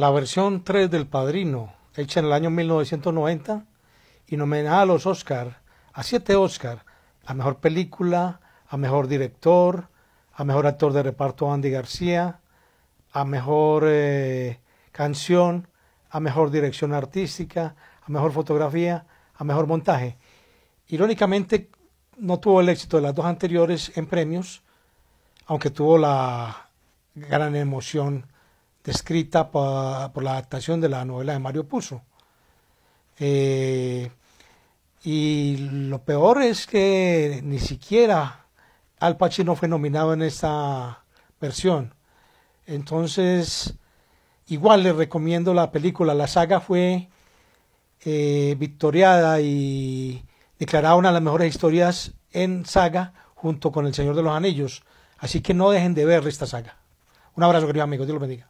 La versión 3 del Padrino, hecha en el año 1990 y nominada a los Oscar, a siete Oscar, a Mejor Película, a Mejor Director, a Mejor Actor de Reparto Andy García, a Mejor eh, Canción, a Mejor Dirección Artística, a Mejor Fotografía, a Mejor Montaje. Irónicamente, no tuvo el éxito de las dos anteriores en premios, aunque tuvo la gran emoción descrita por, la adaptación de la novela de Mario Puzo. Eh, y lo peor es que ni siquiera Al Pacino fue nominado en esta versión. Entonces, igual les recomiendo la película. La saga fue eh, victoriada y declarada una de las mejores historias en saga junto con El Señor de los Anillos. Así que no dejen de ver esta saga. Un abrazo, querido amigo Dios los bendiga.